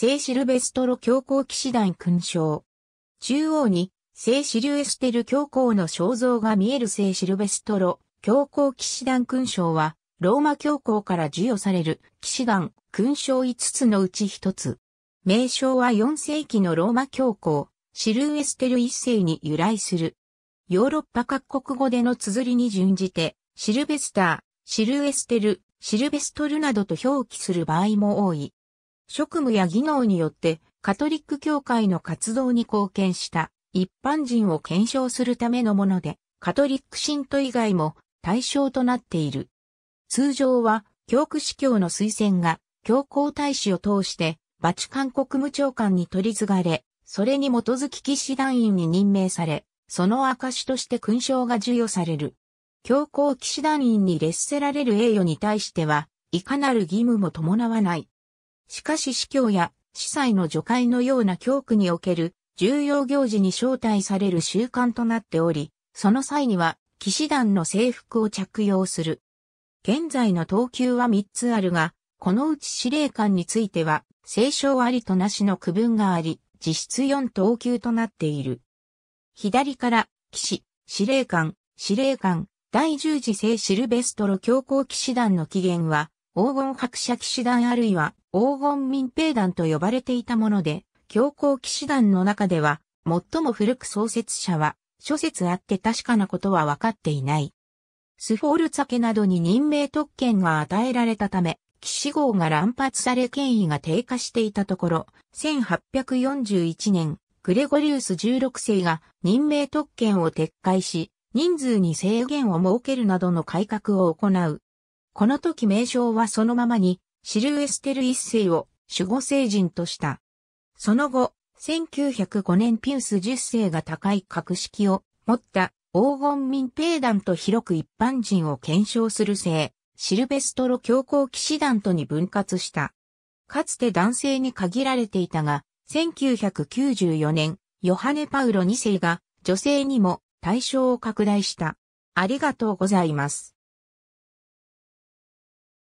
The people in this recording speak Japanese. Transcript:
聖シルベストロ教皇騎士団勲章。中央に、聖シルエステル教皇の肖像が見える聖シルベストロ教皇騎士団勲章は、ローマ教皇から授与される騎士団勲章5つのうち1つ。名称は4世紀のローマ教皇、シルエステル1世に由来する。ヨーロッパ各国語での綴りに準じて、シルベスター、シルエステル、シルベストルなどと表記する場合も多い。職務や技能によってカトリック教会の活動に貢献した一般人を検証するためのもので、カトリック信徒以外も対象となっている。通常は、教区司教の推薦が、教皇大使を通して、バチカン国務長官に取り継がれ、それに基づき騎士団員に任命され、その証として勲章が授与される。教皇騎士団員に列せられる栄誉に対しては、いかなる義務も伴わない。しかし司教や司祭の除会のような教区における重要行事に招待される習慣となっており、その際には騎士団の制服を着用する。現在の等級は3つあるが、このうち司令官については、聖書ありとなしの区分があり、実質4等級となっている。左から、騎士、司令官、司令官、第十次聖シルベストロ教皇騎士団の起源は、黄金伯爵騎士団あるいは黄金民兵団と呼ばれていたもので、強行騎士団の中では、最も古く創設者は、諸説あって確かなことは分かっていない。スフォールツ家などに任命特権が与えられたため、騎士号が乱発され権威が低下していたところ、1841年、グレゴリウス16世が任命特権を撤回し、人数に制限を設けるなどの改革を行うこの時名称はそのままに、シルエステル一世を守護聖人とした。その後、1905年ピウス10世が高い格式を持った黄金民兵団と広く一般人を検証する聖、シルベストロ教皇騎士団とに分割した。かつて男性に限られていたが、1994年、ヨハネ・パウロ2世が女性にも対象を拡大した。ありがとうございます。